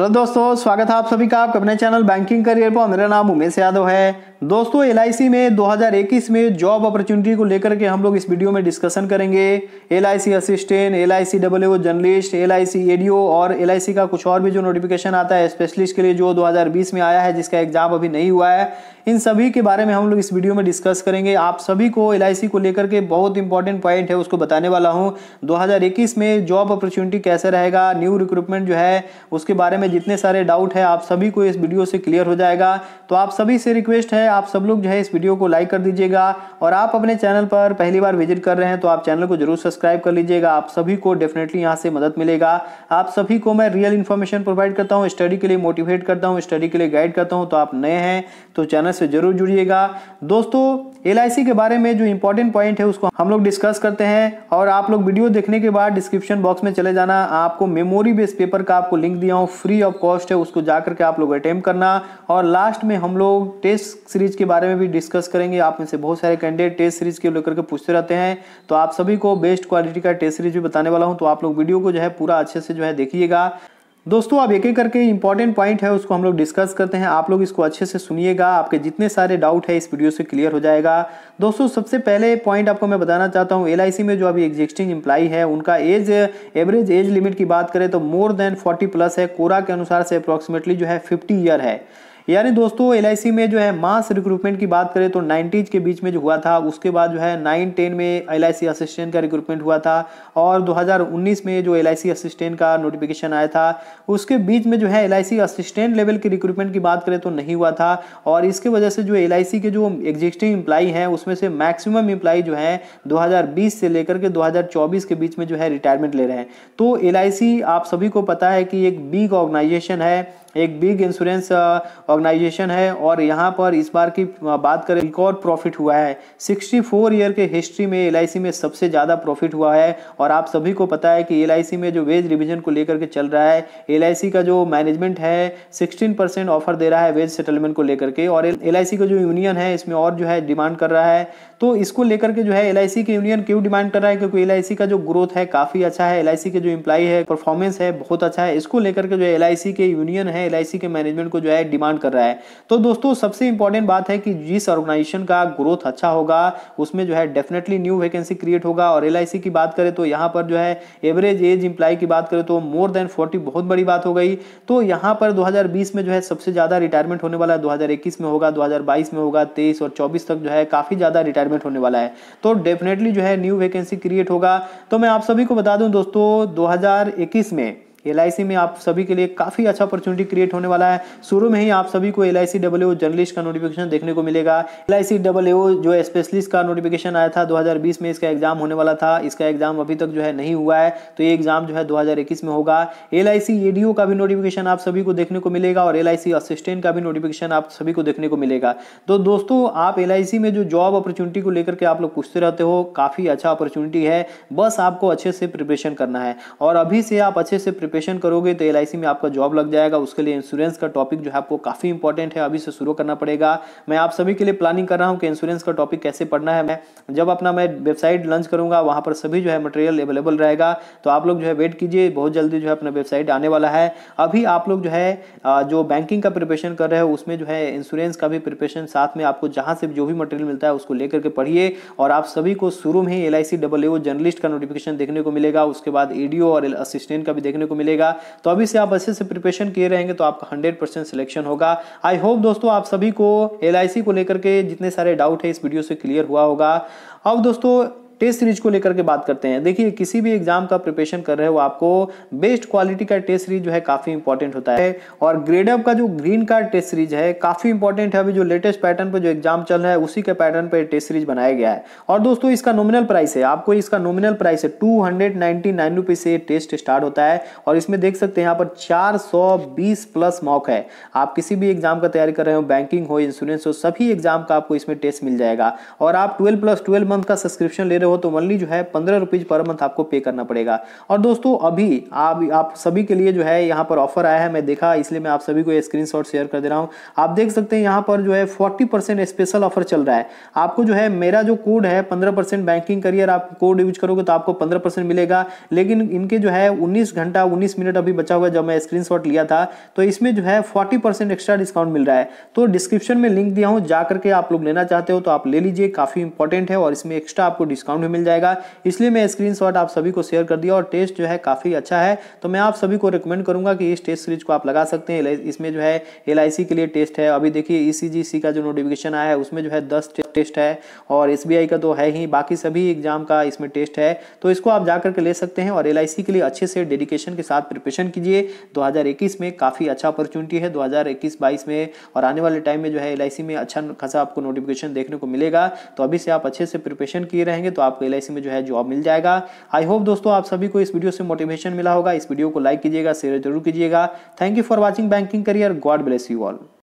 hello दोस्तों स्वागत है आप सभी का आपके अपने चैनल बैंकिंग करियर पर मेरा नाम उमेश यादव है दोस्तों एल में 2021 में जॉब अपॉर्चुनिटी को लेकर के हम लोग इस वीडियो में डिस्कशन करेंगे L assistant L I C W journalist L I और एल का कुछ और भी जो नोटिफिकेशन आता है स्पेशलिस्ट के लिए जो 2020 में आया है जिसका एग्जाम अभी नहीं हुआ है इन सभी के बारे में हम लोग इस वीडियो में डिस्कस करेंगे आप सभी को एल को लेकर के बहुत इंपॉर्टेंट पॉइंट है उसको बताने वाला हूँ दो में जॉब अपॉर्चुनिटी कैसे रहेगा न्यू रिक्रूटमेंट जो है उसके बारे में जितने सारे डाउट है आप सभी को इस वीडियो से क्लियर हो जाएगा तो आप सभी से रिक्वेस्ट है आप सब लोग जो है इस वीडियो को लाइक कर दीजिएगा और आप अपने चैनल पर पहली बार विजिट कर रहे हैं तो आप चैनल को जरूर सब्सक्राइब कर लीजिएगा आप सभी को डेफिनेटली यहाँ से मदद मिलेगा आप सभी को मैं रियल इन्फॉर्मेशन प्रोवाइड करता हूँ स्टडी के लिए मोटिवेट करता हूँ स्टडी के लिए गाइड करता हूँ तो आप नए हैं तो चैनल से जरूर जुड़िएगा दोस्तों एल के बारे में जो इम्पोर्टेंट पॉइंट है उसको हम लोग डिस्कस करते हैं और आप लोग वीडियो देखने के बाद डिस्क्रिप्शन बॉक्स में चले जाना आपको मेमोरी बेस्ड पेपर का आपको लिंक दिया हूँ फ्री ऑफ कॉस्ट है उसको जाकर के आप लोग अटेम्प्ट करना और लास्ट में हम लोग टेस्ट सीरीज के बारे में भी डिस्कस करेंगे आप में से बहुत सारे कैंडिडेट टेस्ट सीरीज के लेकर के पूछते रहते हैं तो आप सभी को बेस्ट क्वालिटी का टेस्ट सीरीज भी बताने वाला हूँ तो आप लोग वीडियो को जो है पूरा अच्छे से जो है देखिएगा दोस्तों अब एक एक करके इंपॉर्टेंट पॉइंट है उसको हम लोग डिस्कस करते हैं आप लोग इसको अच्छे से सुनिएगा आपके जितने सारे डाउट है इस वीडियो से क्लियर हो जाएगा दोस्तों सबसे पहले पॉइंट आपको मैं बताना चाहता हूं एल में जो अभी एग्जिस्टिंग एम्प्लाई है उनका एज एवरेज एज लिमिट की बात करें तो मोर देन फोर्टी प्लस है कोरा के अनुसार से अप्रोक्सीमेटली जो है फिफ्टी ईयर है यानी दोस्तों एल में जो है मास रिक्रूटमेंट की बात करें तो नाइन्टीज के बीच में जो हुआ था उसके बाद जो है नाइन टेन में एल असिस्टेंट का रिक्रूटमेंट हुआ था और 2019 में जो एल असिस्टेंट का नोटिफिकेशन आया था उसके बीच में जो है एल असिस्टेंट लेवल के रिक्रूटमेंट की बात करें तो नहीं हुआ था और इसके वजह से जो एल के जो एग्जिस्टिंग इम्प्लाई हैं उसमें से मैक्सिमम इम्प्लाई जो है दो से लेकर के दो के बीच में जो है रिटायरमेंट ले रहे हैं तो एल आप सभी को पता है कि एक बिग ऑर्गेनाइजेशन है एक बिग इंश्योरेंस ऑर्गेनाइजेशन है और यहाँ पर इस बार की uh, बात करें एक और प्रॉफिट हुआ है 64 ईयर के हिस्ट्री में एल में सबसे ज़्यादा प्रॉफिट हुआ है और आप सभी को पता है कि एल में जो वेज रिविजन को लेकर के चल रहा है एल का जो मैनेजमेंट है सिक्सटीन ऑफर दे रहा है वेज सेटलमेंट को लेकर के और एल का जो यूनियन है इसमें और जो है डिमांड कर रहा है तो इसको लेकर के जो है एल के यूनियन क्यों डिमांड कर रहा है क्योंकि एल का जो ग्रोथ है काफ़ी अच्छा है एल के जो इम्प्लाई है परफॉर्मेंस है बहुत अच्छा है इसको लेकर के जो एल के यूनियन है हैं एल के मैनेजमेंट को जो है डिमांड कर रहा है तो दोस्तों सबसे इंपॉर्टेंट बात है कि जिस ऑर्गेनाइजेशन का ग्रोथ अच्छा होगा उसमें जो है डेफिनेटली न्यू वैकेंसी क्रिएट होगा और एल की बात करें तो यहाँ पर जो है एवरेज एज इंप्लाई की बात करें तो मोर देन फोर्टी बहुत बड़ी बात हो गई तो यहाँ पर दो में जो है सबसे ज़्यादा रिटायरमेंट होने वाला है दो में होगा दो में होगा तेईस और चौबीस तक जो है काफ़ी ज़्यादा रिटायरमेंट होने वाला है तो डेफिनेटली जो है न्यू वैकेंसी क्रिएट होगा तो मैं आप सभी को बता दूँ दोस्तों 2021 में एल में आप सभी के लिए काफ़ी अच्छा अपॉर्चुनिटी क्रिएट होने वाला है शुरू में ही आप सभी को एल आई सी जर्नलिस्ट का नोटिफिकेशन देखने को मिलेगा एल आई जो स्पेशलिस्ट का नोटिफिकेशन आया था 2020 में इसका एग्जाम होने वाला था इसका एग्जाम अभी तक जो है नहीं हुआ है तो ये एग्जाम जो है दो में होगा एल आई e का भी नोटिफिकेशन आप सभी को देखने को मिलेगा और एल आई असिस्टेंट का भी नोटिफिकेशन आप सभी को देखने को मिलेगा तो दोस्तों आप एल में जो जॉब अपॉर्चुनिटी को लेकर के आप लोग पूछते रहते हो काफ़ी अच्छा अपॉर्चुनिटी है बस आपको अच्छे से प्रिपरेशन करना है और अभी से आप अच्छे से प्रिपरेशन करोगे तो एल में आपका जॉब लग जाएगा उसके लिए इंश्योरेंस का टॉपिक जो है आपको काफ़ी इंपॉर्टेंट है अभी से शुरू करना पड़ेगा मैं आप सभी के लिए प्लानिंग कर रहा हूँ कि इंश्योरेंस का टॉपिक कैसे पढ़ना है मैं जब अपना मैं वेबसाइट लॉन्च करूँगा वहाँ पर सभी जो है मटेरियल अवेलेबल रहेगा तो आप लोग जो है वेट कीजिए बहुत जल्दी जो है अपना वेबसाइट आने वाला है अभी आप लोग जो है जो बैंकिंग का प्रिपरेशन कर रहे हो उसमें जो है इंश्योरेंस का भी प्रिपरेशन साथ में आपको जहाँ से जो भी मटेरियल मिलता है उसको लेकर के पढ़िए और आप सभी को शुरू में ही L I C double journalist का नोटिफिकेशन देखने को मिलेगा उसके बाद ईडीओ e और असिस्टेंट का भी देखने को मिलेगा तो अभी से आप अच्छे से प्रिपरेशन किए रहेंगे तो आपका हंड्रेड परसेंट सिलेक्शन होगा आई होप दोस्तों आप सभी को एल को लेकर के जितने सारे डाउट है इस वीडियो से क्लियर हुआ होगा अब दोस्तों टेस्ट सीरीज को लेकर के बात करते हैं देखिए किसी भी एग्जाम का प्रिपरेशन कर रहे हो आपको बेस्ट क्वालिटी का टेस्ट सीरीज जो है काफ़ी इंपॉर्टेंट होता है और ग्रेडअप का जो ग्रीन कार्ड टेस्ट सीरीज है काफ़ी इंपॉर्टेंट है अभी जो लेटेस्ट पैटर्न पर जो एग्जाम चल रहा है उसी के पैटर्न पर टेस्ट सीरीज बनाया गया है और दोस्तों इसका नोमिनल प्राइस है आपको इसका नॉमिनल प्राइस है टू हंड्रेड से टेस्ट स्टार्ट होता है और इसमें देख सकते हैं यहाँ पर चार प्लस मॉक है आप किसी भी एग्जाम का तैयारी कर रहे हो बैंकिंग हो इंश्योरेंस हो सभी एग्जाम का आपको इसमें टेस्ट मिल जाएगा और आप ट्वेल्व प्लस ट्वेल्व मंथ का सब्सक्रिप्शन ले रहे हो हो तो ओनली जो है पंद्रह रुपीज पर मंथ आपको पे करना पड़ेगा और दोस्तों अभी आप आप सभी के लिए जो है यहाँ पर ऑफर आया है मैं देखा इसलिए मैं आप सभी को ये स्क्रीन शेयर कर दे रहा हूँ आप देख सकते हैं यहाँ पर जो है फोर्टी स्पेशल ऑफर चल रहा है आपको जो है मेरा जो कोड है पंद्रह बैंकिंग करियर आप कोड यूज करोगे तो आपको पंद्रह मिलेगा लेकिन इनके जो है उन्नीस घंटा उन्नीस मिनट अभी बचा हुआ जब मैं स्क्रीन लिया था तो इसमें जो है फोर्टी एक्स्ट्रा डिस्काउंट मिल रहा है तो डिस्क्रिप्शन में लिंक दिया हूँ जाकर के आप लोग लेना चाहते हो तो आप ले लीजिए काफी इंपॉर्टेंट है और इसमें एक्स्ट्रा आपको डिस्काउंट डिस्काउंट भी मिल जाएगा इसलिए मैं स्क्रीन आप सभी को शेयर कर दिया और टेस्ट जो है काफ़ी अच्छा है तो मैं आप सभी को रिकमेंड करूँगा कि इस टेस्ट सीरीज को आप लगा सकते हैं इसमें जो है एल के लिए टेस्ट है अभी देखिए ई e का जो नोटिफिकेशन आया है उसमें जो है दस टेस्ट है और एस का तो है ही बाकी सभी एग्जाम का इसमें टेस्ट है तो इसको आप जा करके ले सकते हैं और एल के लिए अच्छे से डेडिकेशन के साथ प्रिपरेशन कीजिए 2021 में काफ़ी अच्छा अपॉर्चुनिटी है 2021-22 में और आने वाले टाइम में जो है एल में अच्छा खासा आपको नोटिफिकेशन देखने को मिलेगा तो अभी से आप अच्छे से प्रिपरेशन किए रहेंगे तो आपको एल में जो है जॉब मिल जाएगा आई होप दोस्तों आप सभी को इस वीडियो से मोटिवेशन मिला होगा इस वीडियो को लाइक कीजिएगा शेयर जरूर कीजिएगा thank you for watching banking career God bless you all